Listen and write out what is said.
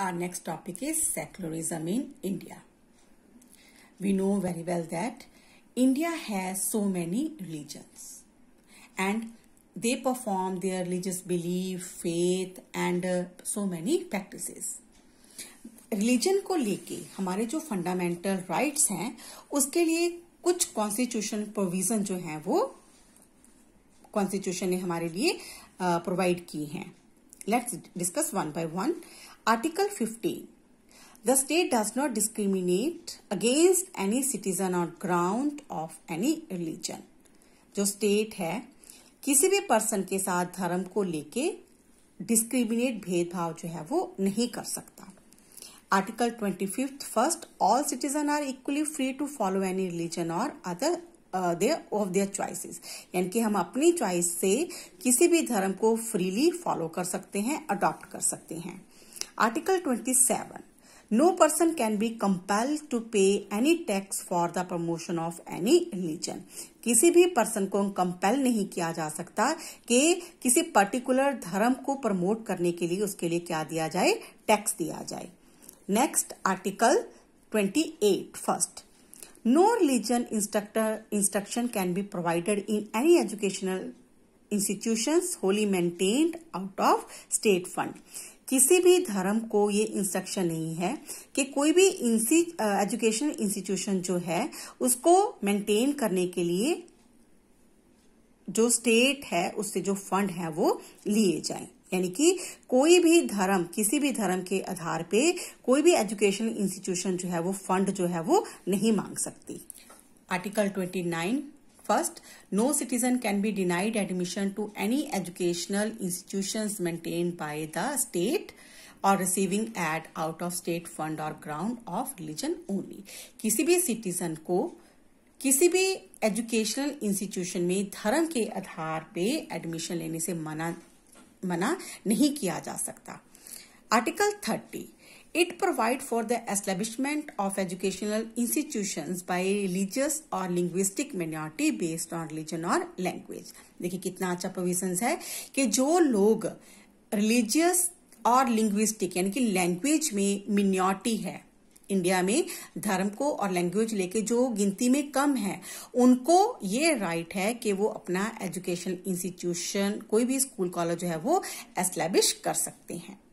Our next topic is secularism in India. We know very well that India has so many religions and they perform their religious belief, faith and uh, so many practices. Religion को लेके हमारे जो fundamental rights हैं उसके लिए कुछ constitution provision जो हैं वो कॉन्स्टिट्यूशन ने हमारे लिए प्रोवाइड की हैं let's discuss one by one Article 15. The state does not discriminate against any citizen on ground of any religion. जो state है किसी भी पर्सन के साथ धर्म को लेके डिस्क्रिमिनेट भेदभाव जो है वो नहीं कर सकता article twenty fifth first all citizen are equally free to follow any religion or other their of their choices यानी कि हम अपनी चॉइस से किसी भी धर्म को फ्रीली फॉलो कर सकते हैं अडॉप्ट कर सकते हैं article twenty seven no person can be compelled to pay any tax for the promotion of any religion. किसी भी पर्सन को कंपेल नहीं किया जा सकता कि किसी पर्टिकुलर धर्म को प्रमोट करने के लिए उसके लिए क्या दिया जाए टैक्स दिया जाए next article twenty eight first no religion instructor instruction can be provided in any educational institution wholly maintained out of state fund किसी भी धर्म को ये इंस्ट्रक्शन नहीं है कि कोई भी एजुकेशन इंस्टीट्यूशन uh, जो है उसको मेंटेन करने के लिए जो स्टेट है उससे जो फंड है वो लिए जाए यानी कि कोई भी धर्म किसी भी धर्म के आधार पे कोई भी एजुकेशन इंस्टीट्यूशन जो है वो फंड जो है वो नहीं मांग सकती article twenty nine First, no citizen can be denied admission to any educational institutions maintained by the state और receiving aid out of state fund और ग्राउंड ऑफ रिलीजन ओनली किसी भी सिटीजन को किसी भी एजुकेशनल इंस्टीट्यूशन में धर्म के आधार पे एडमिशन लेने से मना मना नहीं किया जा सकता article thirty It provide for the establishment of educational institutions by religious or linguistic minority based on religion or language. देखिए कितना अच्छा provisions है कि जो लोग religious और linguistic यानी कि language में minority है इंडिया में धर्म को और लैंग्वेज लेके जो गिनती में कम है उनको ये राइट है कि वो अपना एजुकेशन इंस्टीट्यूशन कोई भी स्कूल कॉलेज जो है वो एस्टेब्लिश कर सकते हैं